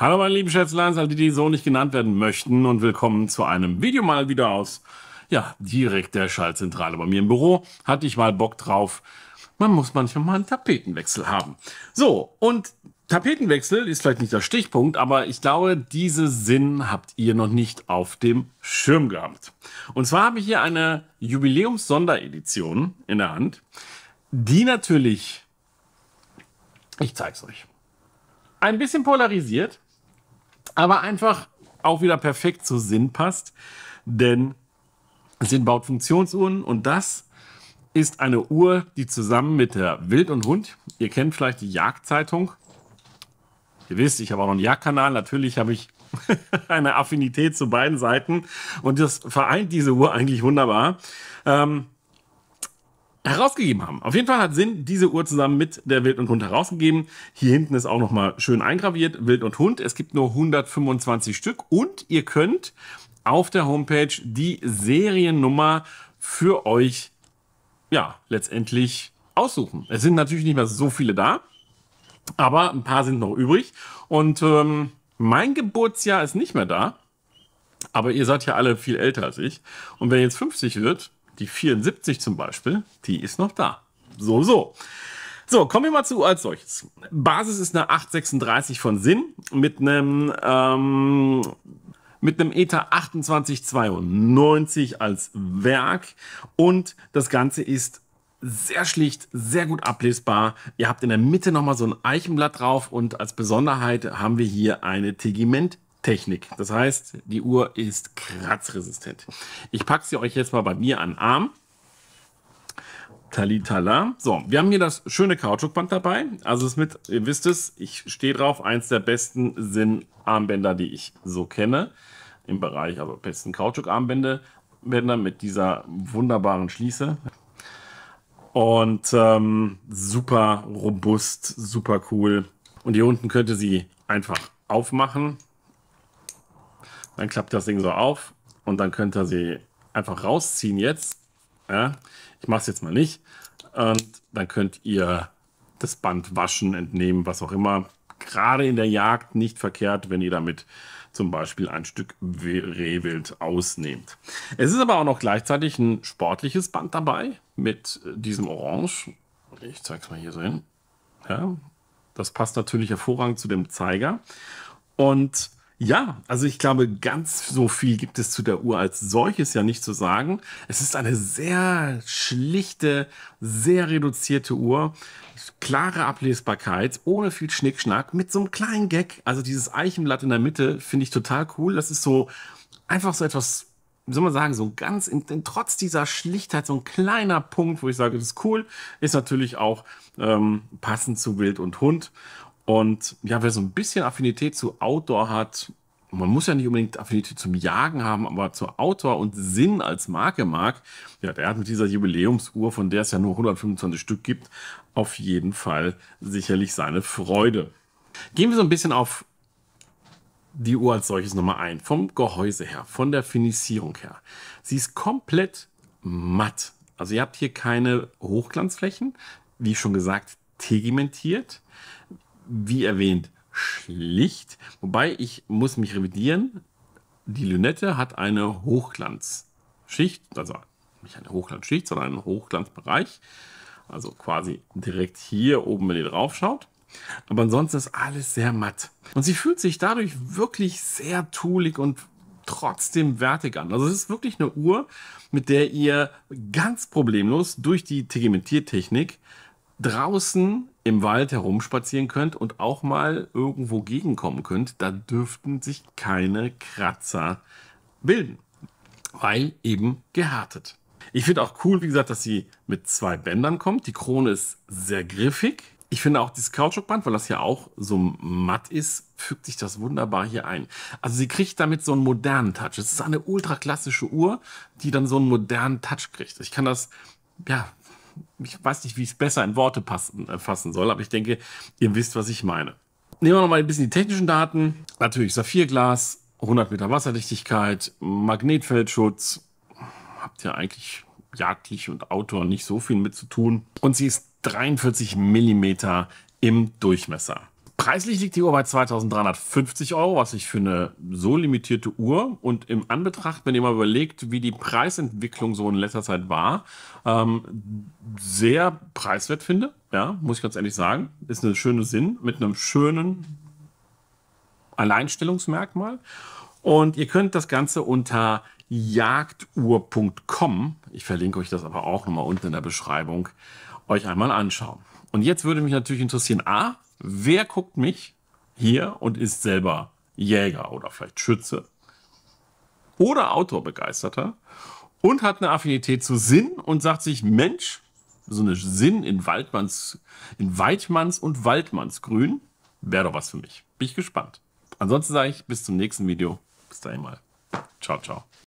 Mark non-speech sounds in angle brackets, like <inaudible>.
Hallo meine lieben Schätzleins, all die, die so nicht genannt werden möchten und willkommen zu einem Video mal wieder aus, ja, direkt der Schaltzentrale bei mir im Büro. Hatte ich mal Bock drauf. Man muss manchmal mal einen Tapetenwechsel haben. So, und Tapetenwechsel ist vielleicht nicht der Stichpunkt, aber ich glaube, diese Sinn habt ihr noch nicht auf dem Schirm gehabt. Und zwar habe ich hier eine Jubiläums-Sonderedition in der Hand, die natürlich, ich zeig's euch, ein bisschen polarisiert, aber einfach auch wieder perfekt zu Sinn passt, denn Sinn baut Funktionsuhren und das ist eine Uhr, die zusammen mit der Wild und Hund, ihr kennt vielleicht die Jagdzeitung, ihr wisst, ich habe auch noch einen Jagdkanal, natürlich habe ich <laughs> eine Affinität zu beiden Seiten und das vereint diese Uhr eigentlich wunderbar. Ähm, herausgegeben haben. Auf jeden Fall hat Sinn diese Uhr zusammen mit der Wild und Hund herausgegeben. Hier hinten ist auch nochmal schön eingraviert, Wild und Hund. Es gibt nur 125 Stück und ihr könnt auf der Homepage die Seriennummer für euch, ja, letztendlich aussuchen. Es sind natürlich nicht mehr so viele da, aber ein paar sind noch übrig. Und ähm, mein Geburtsjahr ist nicht mehr da, aber ihr seid ja alle viel älter als ich. Und wer jetzt 50 wird, die 74 zum Beispiel, die ist noch da. So, so. So, kommen wir mal zu als solches. Basis ist eine 836 von Sinn mit einem ähm, mit einem ETA 2892 als Werk und das Ganze ist sehr schlicht, sehr gut ablesbar. Ihr habt in der Mitte nochmal so ein Eichenblatt drauf und als Besonderheit haben wir hier eine Tegiment Technik. Das heißt, die Uhr ist kratzresistent. Ich packe sie euch jetzt mal bei mir an den Arm. Talitala. So, wir haben hier das schöne Kautschukband dabei. Also es mit, ihr wisst es, ich stehe drauf, eins der besten Sinn-Armbänder, die ich so kenne. Im Bereich, also besten Kautschuk-Armbänder mit dieser wunderbaren Schließe. Und ähm, super robust, super cool. Und hier unten könnte sie einfach aufmachen dann klappt das Ding so auf und dann könnt ihr sie einfach rausziehen jetzt. Ja, ich mache es jetzt mal nicht. Und dann könnt ihr das Band waschen, entnehmen, was auch immer. Gerade in der Jagd nicht verkehrt, wenn ihr damit zum Beispiel ein Stück Rehwild ausnehmt. Es ist aber auch noch gleichzeitig ein sportliches Band dabei mit diesem Orange. Ich zeige es mal hier so hin. Ja, das passt natürlich hervorragend zu dem Zeiger. Und ja, also ich glaube, ganz so viel gibt es zu der Uhr als solches ja nicht zu sagen. Es ist eine sehr schlichte, sehr reduzierte Uhr. Klare Ablesbarkeit, ohne viel Schnickschnack, mit so einem kleinen Gag. Also dieses Eichenblatt in der Mitte finde ich total cool. Das ist so einfach so etwas, wie soll man sagen, so ganz, in, in, trotz dieser Schlichtheit, so ein kleiner Punkt, wo ich sage, das ist cool, ist natürlich auch ähm, passend zu Wild und Hund. Und ja, wer so ein bisschen Affinität zu Outdoor hat, man muss ja nicht unbedingt Affinität zum Jagen haben, aber zu Outdoor und Sinn als Marke mag, ja, der hat mit dieser Jubiläumsuhr, von der es ja nur 125 Stück gibt, auf jeden Fall sicherlich seine Freude. Gehen wir so ein bisschen auf die Uhr als solches nochmal ein. Vom Gehäuse her, von der Finisierung her. Sie ist komplett matt. Also ihr habt hier keine Hochglanzflächen, wie schon gesagt, tegimentiert wie erwähnt, schlicht. Wobei ich muss mich revidieren. Die Lünette hat eine Hochglanzschicht, also nicht eine Hochglanzschicht, sondern einen Hochglanzbereich. Also quasi direkt hier oben, wenn ihr drauf schaut. Aber ansonsten ist alles sehr matt. Und sie fühlt sich dadurch wirklich sehr tulig und trotzdem wertig an. Also es ist wirklich eine Uhr, mit der ihr ganz problemlos durch die Tegimentiertechnik draußen im Wald herumspazieren könnt und auch mal irgendwo gegenkommen könnt, da dürften sich keine Kratzer bilden, weil eben gehärtet. Ich finde auch cool, wie gesagt, dass sie mit zwei Bändern kommt. Die Krone ist sehr griffig. Ich finde auch dieses Kautschukband, weil das ja auch so matt ist, fügt sich das wunderbar hier ein. Also sie kriegt damit so einen modernen Touch. Es ist eine ultra klassische Uhr, die dann so einen modernen Touch kriegt. Ich kann das ja ich weiß nicht, wie ich es besser in Worte passen, äh, fassen soll, aber ich denke, ihr wisst, was ich meine. Nehmen wir nochmal ein bisschen die technischen Daten. Natürlich Saphirglas, 100 Meter Wasserdichtigkeit, Magnetfeldschutz. Habt ihr eigentlich jagdlich und Outdoor nicht so viel mit zu tun. Und sie ist 43 Millimeter im Durchmesser. Preislich liegt die Uhr bei 2350 Euro, was ich für eine so limitierte Uhr und im Anbetracht, wenn ihr mal überlegt, wie die Preisentwicklung so in letzter Zeit war, ähm, sehr preiswert finde. Ja, muss ich ganz ehrlich sagen. Ist eine schöne Sinn mit einem schönen Alleinstellungsmerkmal. Und ihr könnt das Ganze unter jagduhr.com, ich verlinke euch das aber auch nochmal unten in der Beschreibung, euch einmal anschauen. Und jetzt würde mich natürlich interessieren, a, wer guckt mich hier und ist selber Jäger oder vielleicht Schütze oder Outdoor-Begeisterter und hat eine Affinität zu Sinn und sagt sich, Mensch, so eine Sinn in Waldmanns, in Weidmanns und Waldmannsgrün, wäre doch was für mich. Bin ich gespannt. Ansonsten sage ich bis zum nächsten Video. Bis dahin mal. Ciao, ciao.